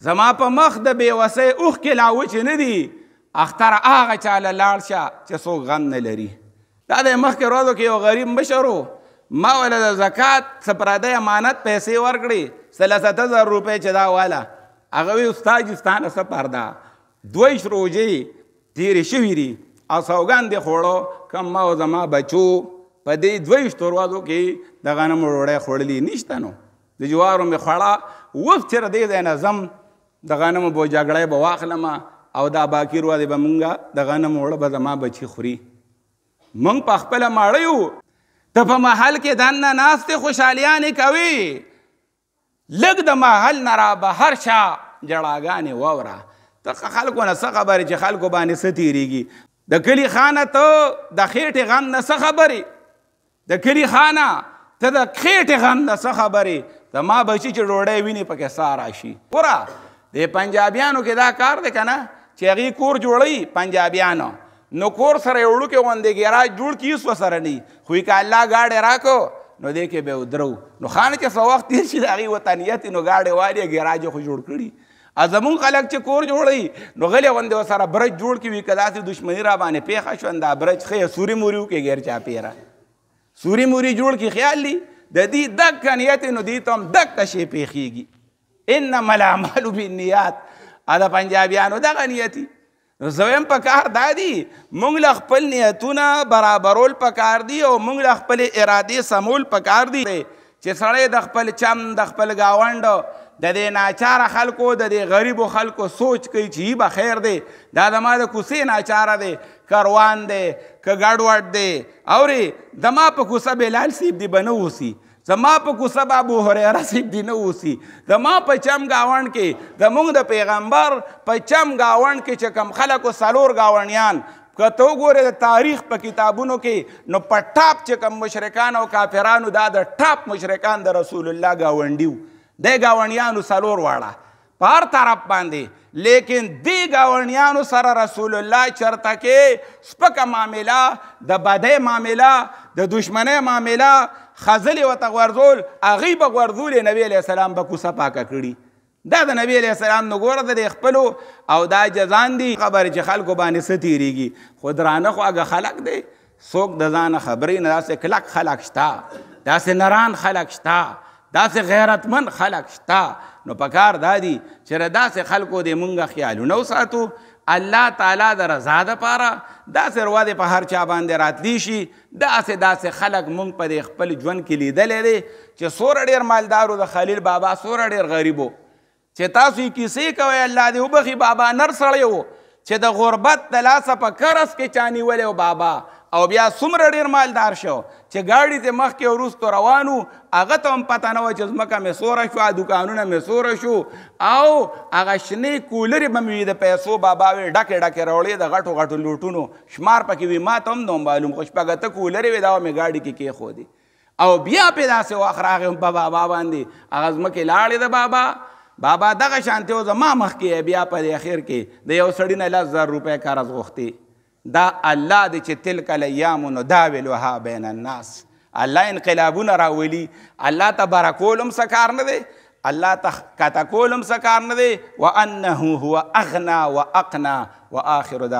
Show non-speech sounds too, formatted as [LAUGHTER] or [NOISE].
زما په مخ د بیوسۍ اوښکې لاوچې نه دي اختر هغه چاله لاړ شه چې څوک غم نه لري دا د مخکې ورځو کې یو غریب مشر ما وله د زکات څه پردی امانت پیسې ورکړې سلسته زر روپۍ چې دا واله هغه وی استاد ستانه څه پرده دویش روجې تېرې شوي دي او سوګند یې خوړو کم ما او زما بچو په دې دویشتو ورځو کې د غنمو ډوډۍ خوړلي نشته نو د جوارو مې خوړه اوس چې ر دې ځای نه ځم د غنمو به جګړه به واخلم او دا باقی روا دی به مونږه د غنمو وړه به زما بچي خوري مونږ په خپله ماړه یو ته په محل کې دننه ناستې خوشحالیانې کوي لږ د محل نه را بهر شه جړاګانې واوره ته خلکو نه څه خبرې چې خلکو باندې څه تېرېږي د کلی خانه ته د خېټې غم نه څه خبرې د کلی خانه ته د خېټې غم نه څه خبرې د ما بچي چې ډوډۍ ویني پکې سا راشي وره د پنجابیانو کې دا کار دی کنه چې هغه کور جوړی پنجابیانو نو کور سره یوړو کې غونډې ګراج جوړ کی وس سره نه خو یې الله گاډه راکو نو دې کې به ودرو نو خان چې سو وخت دې چې هغه وطنیت نو گاډه واری ګراج خو جوړ کړی ازمون خلک چې کور جوړی نو غلې وند سره برج جوړ کی وی کداسې دشمنی را باندې پیښه شو انده برج خې سوري موري کې غیر چا پیرا سوري موري جوړ کی خیال دی د دې دک کنیت نو دې تم دک تشه پیخیږي انما الاعمال [LAUGHS] بالنیات ا د پنجابیانو دغه نیتی نو زویم په کار دادی مونږ له خپل نیتونه برابرول په کار دی او مونږ له خپل ارادې سمول په کار دی چې سړی د خپل چم د خپل گاوند د دې ناچار خلکو د دې غریب خلکو سوچ کوي چې به خیر دی دا د ما د کوسې ناچار دی کروان دی ک ګډوډ دی اوري د ما په کوسه بلال سیب دی بنو وسی زما په کوڅه به ابو هریره صاحب دې نه اوسي زما په چم ګاونډ کې زموږ د پیغمبر په چم ګاونډ کې چې کم خلکو څلور ګاونډیان که ته وګورې د تاریخ په کتابونو کې نو په ټاپ چې کم مشرکان او کافرانو دا د ټاپ مشرکان د رسول الله ګاونډي وو دی ګاونډیانو څلور واړه په هر طرف باندې لیکن دی ګاونډیانو سره رسول الله چرته کې سپکه معامله د بدۍ معامله د دشمنی معامله خزلې وته غورځول هغې به غورځولې نبی علیه السلام به کوڅه پاکه کړي دا د نبی علیه السلام نه ګوره د خپلو او دا جزان دي خبرې چې خلکو باندې څه تېرېږي خو درانه خو هغه خلک دی څوک د ځانه خبرې نه داسې کلک خلک شته داسې نران خلک شته داسې غیرتمند خلک شته نو پکار دا دي چې داسې خلکو د مونږه خیالونه وساتو الله تعالی د رضا د پاره داسې روا دی په هر چا باندې راتلی شي داسې داسې خلک مونږ په دې خپل ژوند کې لیدلی دی چې څوره ډېر مالدارو د خلیل بابا څوره ډېر غریبو چې تاسو یې کیسې کوئ الله دې وبخي بابا نر سړی و چې د غربت د لاسه په کرس کې چا نیولی بابا او بیا څومره ډیر مالدار شو چې ګاډي ته مخکې وروستو روانو هغه ته هم پته نه وه چې ځمکه مې سوره شوه دوکانونه مې سوره شو او هغه شنې کولرې به مې د پیسو بابا وې ډکې ډکې راوړې د غټو غټو لوټونو شمار پکې وي ما ته هم نه معلوم خو شپږته کولرې وې دا مې ګاډي کې کېښودې او بیا پې داسې وخت راغی په بابا باندې هغه ځمکې لاړې د بابا بابا دغه شانتې او زما مخکې بیا په اخر کې د یو سړي نه لس زر روپۍ قرض غوښتې دا الله د چې تلک الیامونو دا ویلوها بین الناس الله انقلابونه راولي الله ته برکولم څه کار نه دی الله ته کتکولم څه کار نه دی وانه هو اغنا واقنا واخر دا